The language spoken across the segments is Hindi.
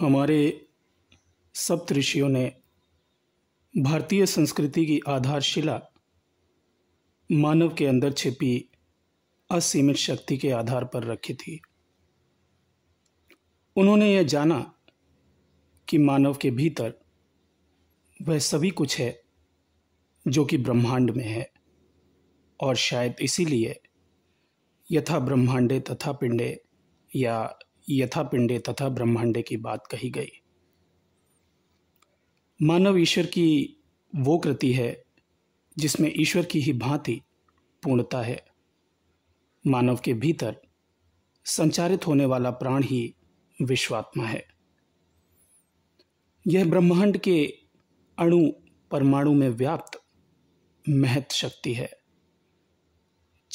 हमारे सप्त ऋषियों ने भारतीय संस्कृति की आधारशिला मानव के अंदर छिपी असीमित शक्ति के आधार पर रखी थी उन्होंने यह जाना कि मानव के भीतर वह सभी कुछ है जो कि ब्रह्मांड में है और शायद इसीलिए यथा ब्रह्मांडे तथा पिंडे या यथा पिंडे तथा ब्रह्मांडे की बात कही गई मानव ईश्वर की वो कृति है जिसमें ईश्वर की ही भांति पूर्णता है मानव के भीतर संचारित होने वाला प्राण ही विश्वात्मा है यह ब्रह्मांड के अणु परमाणु में व्याप्त महत शक्ति है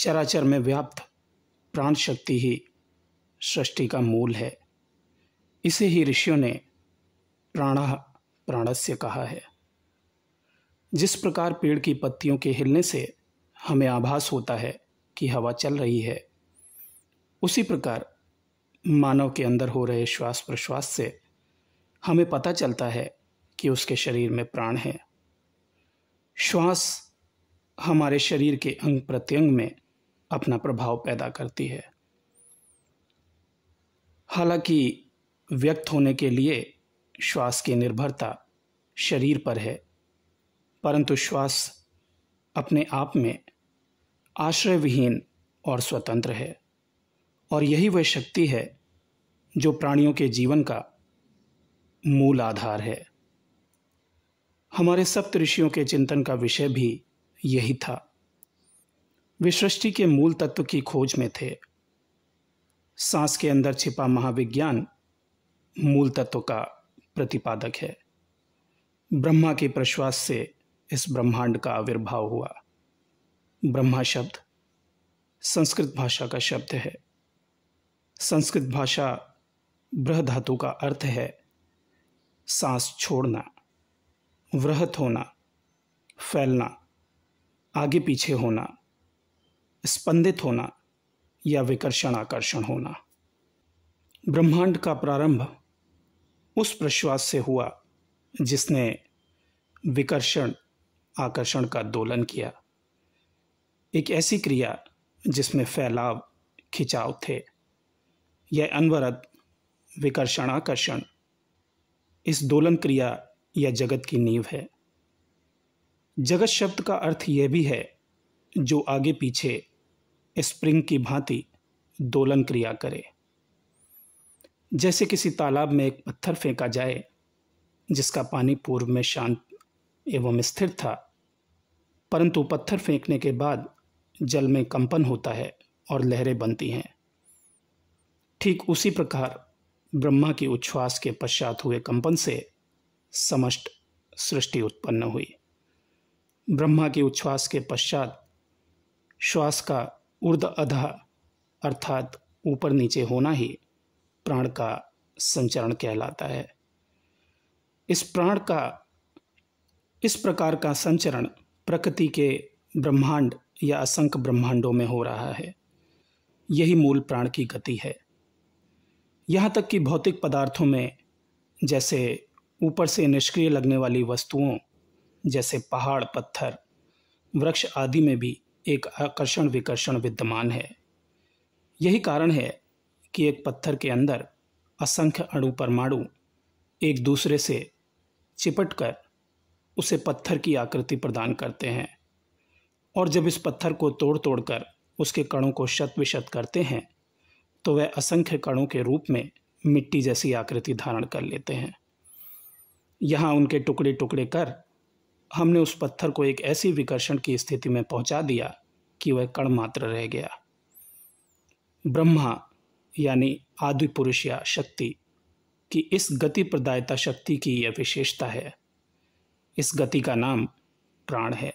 चराचर में व्याप्त प्राण शक्ति ही सृष्टि का मूल है इसे ही ऋषियों ने प्राण प्राणस्य कहा है जिस प्रकार पेड़ की पत्तियों के हिलने से हमें आभास होता है कि हवा चल रही है उसी प्रकार मानव के अंदर हो रहे श्वास प्रश्वास से हमें पता चलता है कि उसके शरीर में प्राण है श्वास हमारे शरीर के अंग प्रत्यंग में अपना प्रभाव पैदा करती है हालांकि व्यक्त होने के लिए श्वास की निर्भरता शरीर पर है परंतु श्वास अपने आप में आश्रय विहीन और स्वतंत्र है और यही वह शक्ति है जो प्राणियों के जीवन का मूल आधार है हमारे सप्त ऋषियों के चिंतन का विषय भी यही था वे सृष्टि के मूल तत्व की खोज में थे सांस के अंदर छिपा महाविज्ञान मूल तत्व का प्रतिपादक है ब्रह्मा के प्रश्वास से इस ब्रह्मांड का आविर्भाव हुआ ब्रह्मा शब्द संस्कृत भाषा का शब्द है संस्कृत भाषा ब्रह धातु का अर्थ है सांस छोड़ना वृहत होना फैलना आगे पीछे होना स्पंदित होना या विकर्षण आकर्षण होना ब्रह्मांड का प्रारंभ उस प्रश्वास से हुआ जिसने विकर्षण आकर्षण का दोलन किया एक ऐसी क्रिया जिसमें फैलाव खिंचाव थे यह अनवरत विकर्षण आकर्षण इस दोलन क्रिया या जगत की नींव है जगत शब्द का अर्थ यह भी है जो आगे पीछे स्प्रिंग की भांति दोलन क्रिया करे जैसे किसी तालाब में एक पत्थर फेंका जाए जिसका पानी पूर्व में शांत एवं स्थिर था परंतु पत्थर फेंकने के बाद जल में कंपन होता है और लहरें बनती हैं ठीक उसी प्रकार ब्रह्मा की उच्छ्वास के पश्चात हुए कंपन से समस्त सृष्टि उत्पन्न हुई ब्रह्मा की उच्छ्वास के पश्चात श्वास का उर्द अधा अर्थात ऊपर नीचे होना ही प्राण का संचरण कहलाता है इस प्राण का इस प्रकार का संचरण प्रकृति के ब्रह्मांड या असंख्य ब्रह्मांडों में हो रहा है यही मूल प्राण की गति है यहाँ तक कि भौतिक पदार्थों में जैसे ऊपर से निष्क्रिय लगने वाली वस्तुओं जैसे पहाड़ पत्थर वृक्ष आदि में भी एक आकर्षण विकर्षण विद्यमान है यही कारण है कि एक पत्थर के अंदर असंख्य अणु परमाणु एक दूसरे से चिपट कर उसे पत्थर की आकृति प्रदान करते हैं और जब इस पत्थर को तोड़ तोड़ कर उसके कणों को शत विशत करते हैं तो वह असंख्य कणों के रूप में मिट्टी जैसी आकृति धारण कर लेते हैं यहाँ उनके टुकड़े टुकड़े कर हमने उस पत्थर को एक ऐसी विकर्षण की स्थिति में पहुँचा दिया कि वह कण मात्र रह गया ब्रह्मा यानी आदि पुरुष या शक्ति की इस गति प्रदायता शक्ति की यह विशेषता है इस गति का नाम प्राण है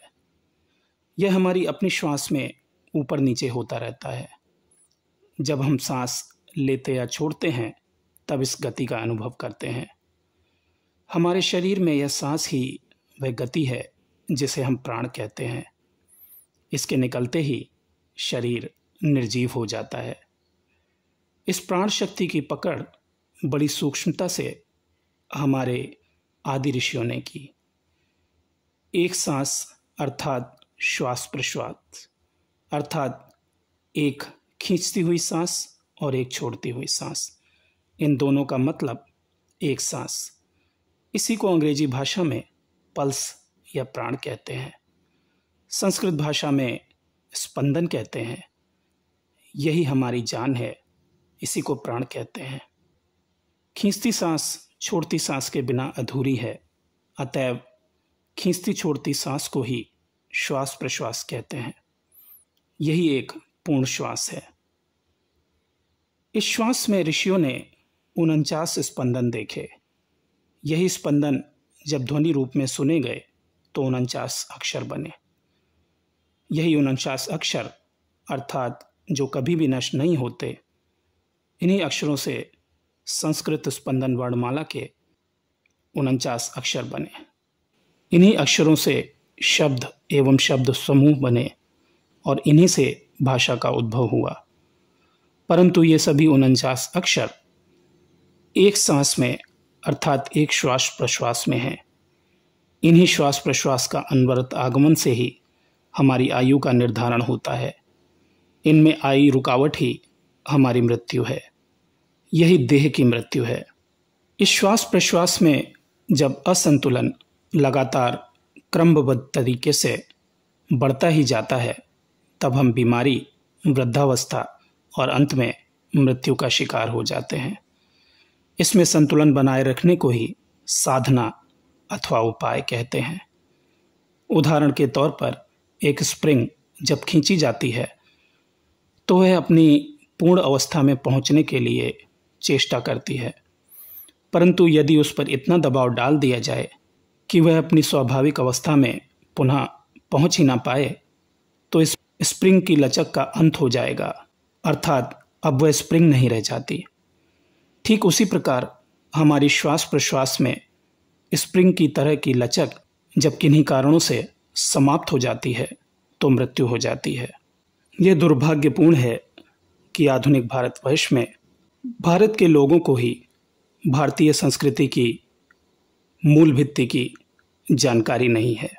यह हमारी अपनी श्वास में ऊपर नीचे होता रहता है जब हम सांस लेते या छोड़ते हैं तब इस गति का अनुभव करते हैं हमारे शरीर में यह सांस ही वह गति है जिसे हम प्राण कहते हैं इसके निकलते ही शरीर निर्जीव हो जाता है इस प्राण शक्ति की पकड़ बड़ी सूक्ष्मता से हमारे आदि ऋषियों ने की एक सांस अर्थात श्वास प्रश्वास अर्थात एक खींचती हुई सांस और एक छोड़ती हुई सांस इन दोनों का मतलब एक सांस इसी को अंग्रेजी भाषा में पल्स या प्राण कहते हैं संस्कृत भाषा में स्पंदन कहते हैं यही हमारी जान है इसी को प्राण कहते हैं खींचती सांस छोड़ती सांस के बिना अधूरी है अतएव खींचती छोड़ती सांस को ही श्वास प्रश्वास कहते हैं यही एक पूर्ण श्वास है इस श्वास में ऋषियों ने उनचास स्पंदन देखे यही स्पंदन जब ध्वनि रूप में सुने गए तो उनचास अक्षर बने यही उनचास अक्षर अर्थात जो कभी भी नष्ट नहीं होते इन्हीं अक्षरों से संस्कृत स्पंदन वर्णमाला के उनचास अक्षर बने इन्हीं अक्षरों से शब्द एवं शब्द समूह बने और इन्हीं से भाषा का उद्भव हुआ परंतु ये सभी उनचास अक्षर एक सांस में अर्थात एक श्वास प्रश्वास में हैं इन्हीं श्वास प्रश्वास का अनवरत आगमन से ही हमारी आयु का निर्धारण होता है इनमें आई रुकावट ही हमारी मृत्यु है यही देह की मृत्यु है इस श्वास प्रश्वास में जब असंतुलन लगातार क्रमबद्ध तरीके से बढ़ता ही जाता है तब हम बीमारी वृद्धावस्था और अंत में मृत्यु का शिकार हो जाते हैं इसमें संतुलन बनाए रखने को ही साधना अथवा उपाय कहते हैं उदाहरण के तौर पर एक स्प्रिंग जब खींची जाती है तो वह अपनी पूर्ण अवस्था में पहुंचने के लिए चेष्टा करती है परंतु यदि उस पर इतना दबाव डाल दिया जाए कि वह अपनी स्वाभाविक अवस्था में पुनः पहुंच ही ना पाए तो इस स्प्रिंग की लचक का अंत हो जाएगा अर्थात अब वह स्प्रिंग नहीं रह जाती ठीक उसी प्रकार हमारी श्वास प्रश्वास में स्प्रिंग की तरह की लचक जब किन्हीं कारणों से समाप्त हो जाती है तो मृत्यु हो जाती है यह दुर्भाग्यपूर्ण है कि आधुनिक भारतवर्ष में भारत के लोगों को ही भारतीय संस्कृति की मूल भित्ति की जानकारी नहीं है